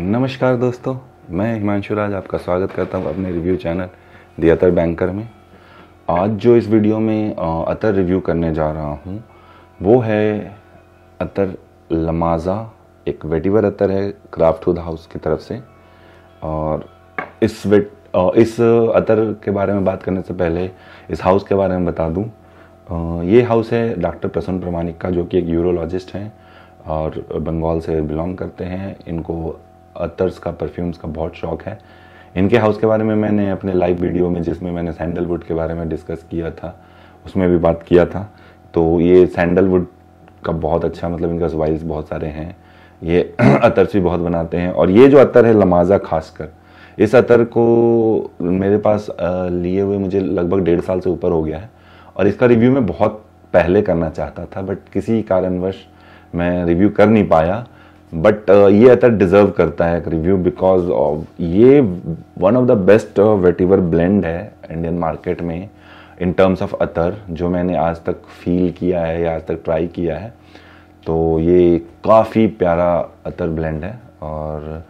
नमस्कार दोस्तों मैं हिमांशु राज आपका स्वागत करता हूँ अपने review channel the Attar banker में आज जो इस वीडियो में अतर रिव्यू करने जा रहा हूँ वो है अतर लमाजा एक वेटिवर अतर है क्राफ्ट हुड हाउस की तरफ से और इस वेट इस अतर के बारे में बात करने से पहले इस हाउस के बारे में बता दूँ ये हाउस है डॉक्टर प्रसन्न प्रमाणिक का जो कि एक यूरोलॉजिस्ट हैं और बंगाल से बिलोंग करते हैं इनको अतर्स का परफ्यूम्स का बहुत शौक है इनके हाउस के बारे में मैंने अपने लाइव वीडियो में जिसमें मैंने सैंडलवुड के बारे में डिस्कस किया था उसमें भी बात किया था तो ये सैंडलवुड का बहुत अच्छा मतलब इनका वाइल्स बहुत सारे हैं ये अतर्स भी बहुत बनाते हैं और ये जो अतर है लमाजा खासकर इस अतर को मेरे पास लिए हुए मुझे लगभग डेढ़ साल से ऊपर हो गया है और इसका रिव्यू मैं बहुत पहले करना चाहता था बट किसी कारणवश मैं रिव्यू कर नहीं पाया बट uh, ये अतर डिज़र्व करता है एक रिव्यू बिकॉज ऑफ ये one of the best vetiver blend है इंडियन मार्केट में इन टर्म्स ऑफ अतर जो मैंने आज तक फील किया है या आज तक ट्राई किया है तो ये काफ़ी प्यारा अतर ब्लेंड है और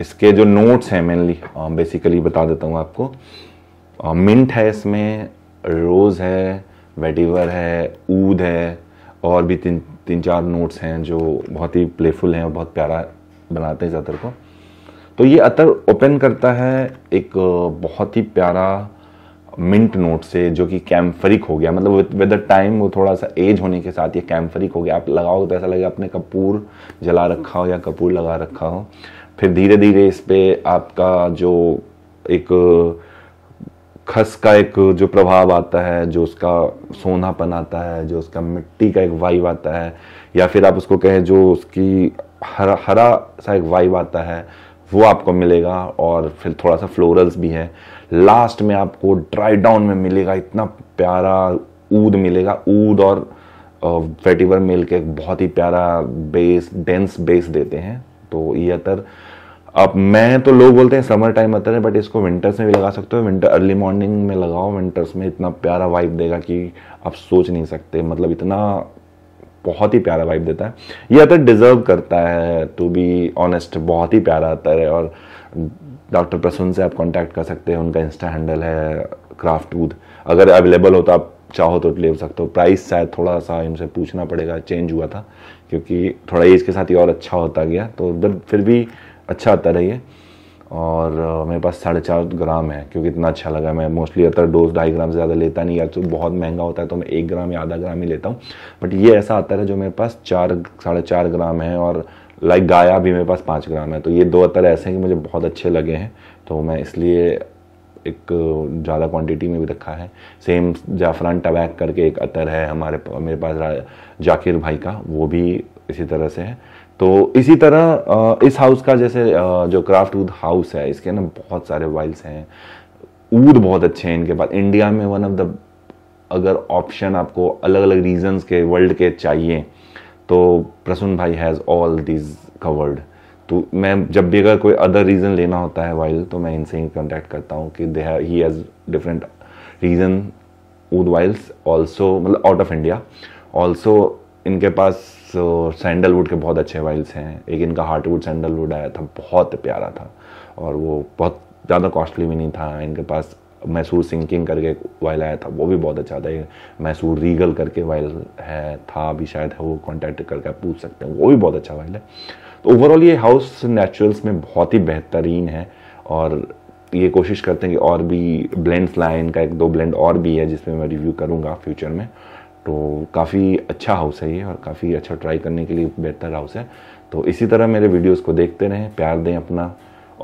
इसके जो नोट्स हैं मेनली बेसिकली uh, बता देता हूँ आपको मिंट uh, है इसमें रोज़ है वेटिवर है ऊद है और भी तीन तीन चार नोट्स हैं जो बहुत ही प्लेफुल हैं और बहुत प्यारा बनाते हैं इस अतर को तो ये अतर ओपन करता है एक बहुत ही प्यारा मिंट नोट से जो कि कैम्फरिक हो गया मतलब विद द टाइम वो थोड़ा सा एज होने के साथ ये कैम्फरिक हो गया आप लगाओ तो ऐसा लगेगा आपने कपूर जला रखा हो या कपूर लगा रखा हो फिर धीरे धीरे इस पर आपका जो एक खस का एक जो प्रभाव आता है जो उसका सोनापन आता है जो उसका मिट्टी का एक वाइब आता है या फिर आप उसको कहें जो उसकी हरा हरा सा एक वाइब आता है वो आपको मिलेगा और फिर थोड़ा सा फ्लोरल्स भी है लास्ट में आपको ड्राई डाउन में मिलेगा इतना प्यारा ऊद मिलेगा ऊद और फेटिवर मिल के एक बहुत ही प्यारा बेस डेंस बेस देते हैं तो ये अतर अब मैं तो लोग बोलते हैं समर टाइम आता है बट इसको विंटर्स में भी लगा सकते हो विंटर अर्ली मॉर्निंग में लगाओ विंटर्स में इतना प्यारा वाइब देगा कि आप सोच नहीं सकते मतलब इतना बहुत ही प्यारा वाइब देता है ये अतर डिज़र्व करता है टू बी ऑनेस्ट बहुत ही प्यारा अतर है और डॉक्टर प्रसून से आप कॉन्टैक्ट कर सकते हैं उनका इंस्टा हैंडल है क्राफ्ट वूद अगर अवेलेबल हो तो आप चाहो तो ले सकते हो प्राइस शायद थोड़ा सा इनसे पूछना पड़ेगा चेंज हुआ था क्योंकि थोड़ा एज के साथ ये और अच्छा होता गया तो उधर फिर भी अच्छा आता रहिए और मेरे पास साढ़े चार ग्राम है क्योंकि इतना अच्छा लगा मैं मोस्टली अतर डोज ढाई ग्राम से ज़्यादा लेता नहीं या तो बहुत महंगा होता है तो मैं एक ग्राम या आधा ग्राम ही लेता हूँ बट ये ऐसा आता है जो मेरे पास चार साढ़े चार ग्राम है और लाइक गाया भी मेरे पास पाँच ग्राम है तो ये दो अतर ऐसे हैं कि मुझे बहुत अच्छे लगे हैं तो मैं इसलिए एक ज़्यादा क्वांटिटी में भी रखा है सेम जाफरान टबैक करके एक अतर है हमारे मेरे पास जाकिर भाई का वो भी इसी तरह से है तो इसी तरह इस हाउस का जैसे जो क्राफ्ट वूड हाउस है इसके ना बहुत सारे वाइल्स हैं ऊद बहुत अच्छे हैं इनके पास इंडिया में वन ऑफ द अगर ऑप्शन आपको अलग अलग रीजंस के वर्ल्ड के चाहिए तो प्रसून भाई हैज़ ऑल दिस कवर्ड तो मैं जब भी अगर कोई अदर रीज़न लेना होता है वाइल तो मैं इनसे ही कॉन्टैक्ट करता हूँ कि they he has different reason oud vials also मतलब आउट ऑफ इंडिया ऑल्सो इनके पास सैंडलवुड तो के बहुत अच्छे वाइल्स हैं एक इनका हार्टवुड सैंडलवुड आया था बहुत प्यारा था और वो बहुत ज़्यादा कॉस्टली भी नहीं था इनके पास मैसूर सिंकिंग करके वाइल आया था वो भी बहुत अच्छा था मैसूर रीगल करके वाइल है था अभी शायद है वो कॉन्टैक्ट करके पूछ सकते हैं वो भी बहुत अच्छा वाइल है तो ओवरऑल ये हाउस नेचुरल्स में बहुत ही बेहतरीन है और ये कोशिश करते हैं कि और भी ब्लेंड्स लाए इनका एक दो ब्लेंड और भी है जिसमें मैं रिव्यू करूँगा फ्यूचर में तो काफ़ी अच्छा हाउस है ये और काफ़ी अच्छा ट्राई करने के लिए बेहतर हाउस है तो इसी तरह मेरे वीडियोस को देखते रहें प्यार दें अपना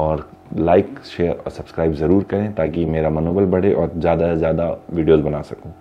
और लाइक शेयर और सब्सक्राइब ज़रूर करें ताकि मेरा मनोबल बढ़े और ज़्यादा से ज़्यादा वीडियोज़ बना सकूँ